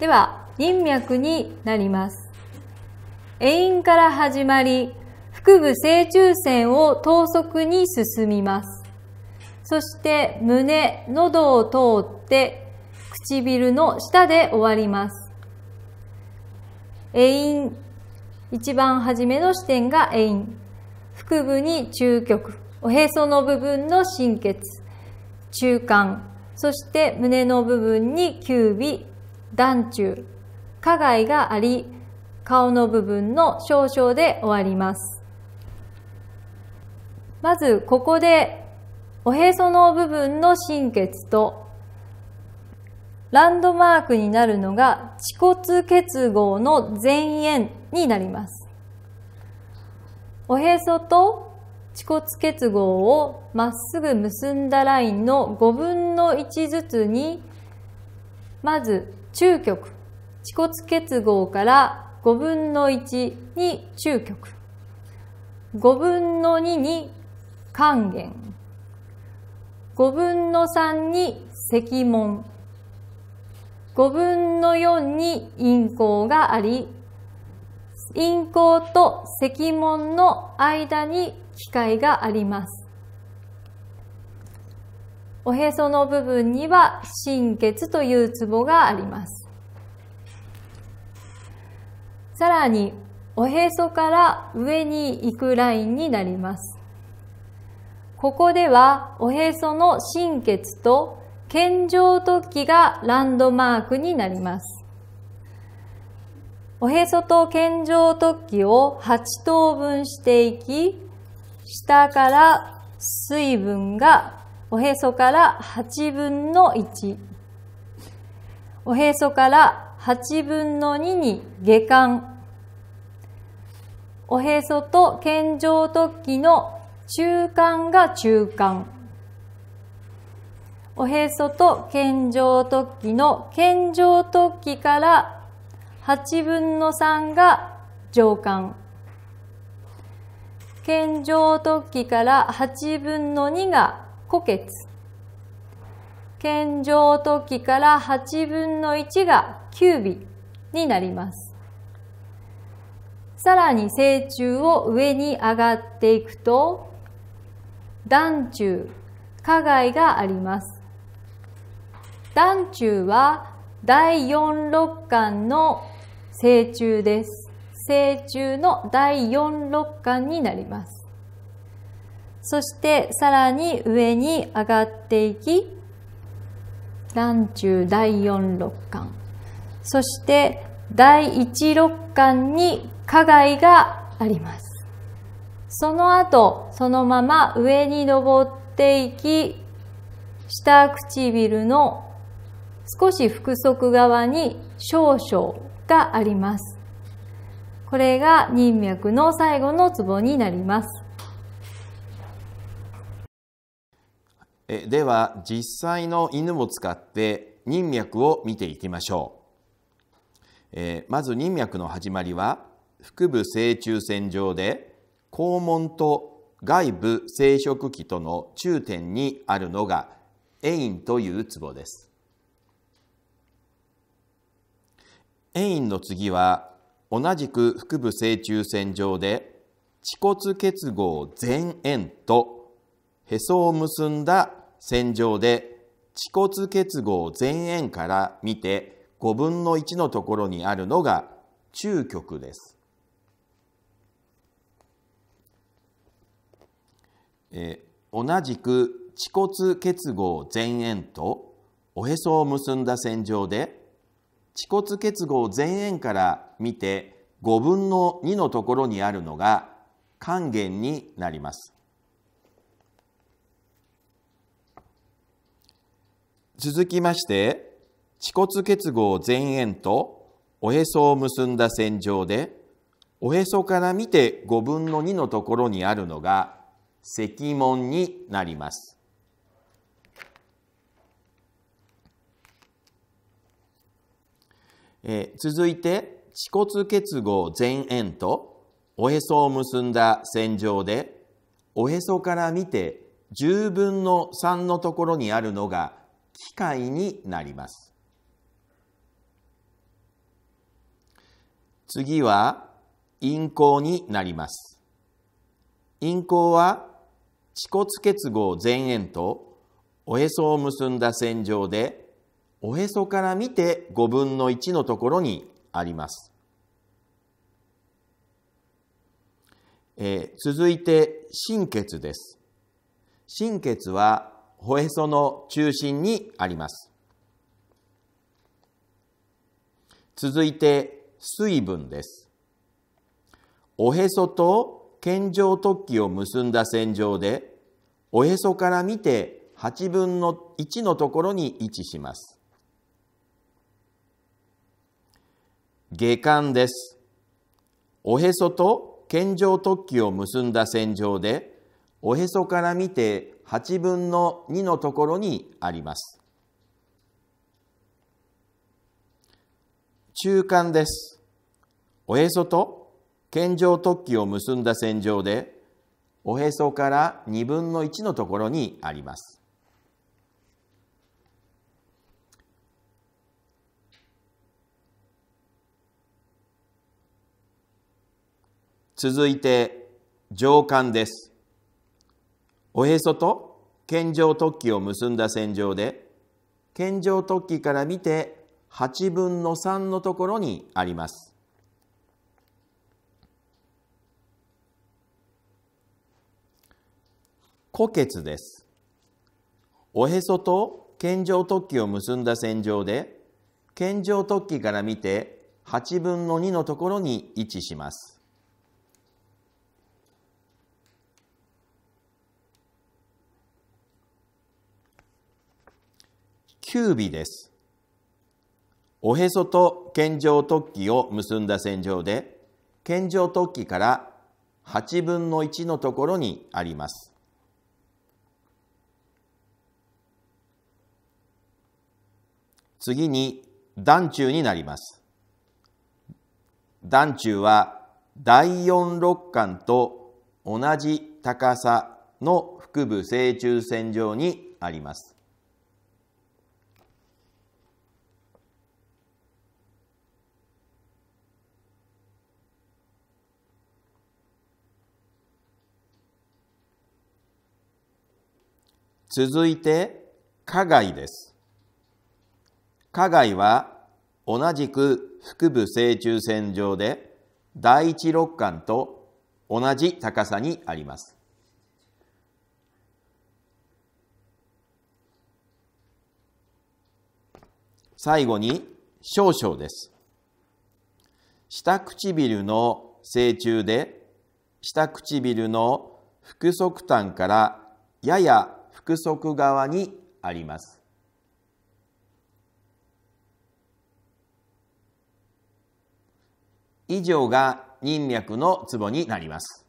では、陰脈になります。遠因から始まり、腹部正中線を等速に進みます。そして胸、喉を通って唇の下で終わります。遠因、一番初めの視点が遠因。腹部に中極、おへその部分の心血、中間、そして胸の部分に九尾、団中、加害があり、顔の部分の少々で終わります。まず、ここで、おへその部分の心血と、ランドマークになるのが、恥骨結合の前縁になります。おへそと恥骨結合をまっすぐ結んだラインの5分の1ずつにまず中極、恥骨結合から5分の1に中極、5分の2に還元、5分の3に石門、5分の4に陰孔があり、陰孔と石門の間に機械があります。おへその部分には心血というツボがあります。さらに、おへそから上に行くラインになります。ここでは、おへその心血と健常突起がランドマークになります。おへそと健常突起を8等分していき、下から水分がおへそから8分の1。おへそから8分の2に下巻。おへそと健常突起の中間が中間。おへそと健常突起の健常突起から8分の3が上巻。健常突起から8分の2が虎穴。献上突起から8分の1が9尾になります。さらに成虫を上に上がっていくと、団中、加害があります。団中は第4六巻の成虫です。成虫の第4六巻になります。そしてさらに上に上がっていき、乱中第4六巻。そして第一六巻に加害があります。その後、そのまま上に登っていき、下唇の少し腹側側に少々があります。これが人脈の最後のツボになります。では実際の犬を使って人脈を見ていきましょう。えまず人脈の始まりは腹部正中線上で肛門と外部生殖器との中点にあるのがエインというツボです。エインの次は同じく腹部正中線上で恥骨結合前円とへそを結んだ線上で恥骨結合前縁から見て5分の1のところにあるのが中極です。え同じく恥骨結合前縁とおへそを結んだ線上で恥骨結合前縁から見て5分の2のところにあるのが肝源になります。続きまして、恥骨結合前縁とおへそを結んだ線上で、おへそから見て5分の2のところにあるのが、石門になります。え続いて、恥骨結合前縁とおへそを結んだ線上で、おへそから見て10分の3のところにあるのが機会になります。次は陰行になります。陰行は恥骨結合前縁とおへそを結んだ線上でおへそから見て5分の1のところにあります。えー、続いて心血です。心血はほへその中心にあります。続いて水分です。おへそと健常突起を結んだ線上で、おへそから見て8分の1のところに位置します。下巻です。おへそと健常突起を結んだ線上で、おへそから見て8分の2のところにあります。中間です。おへそと健常突起を結んだ線上で、おへそから2分の1のところにあります。続いて上巻です。おへそと献上突起を結んだ線上で献上突起から見て8分の3のところにあります。古血です。おへそと献上突起を結んだ線上で、献上突起から見て8分の2のところに位置します。九尾です。おへそと献上突起を結んだ線上で、献上突起から八分の一のところにあります。次に段中になります。段中は第四肋間と同じ高さの腹部正中線上にあります。続いて、加害です。加害は同じく腹部正中線上で第一肋間と同じ高さにあります。最後に少々です。下唇の正中で下唇の腹側端からやや腹側側にあります。以上が人脈のツボになります。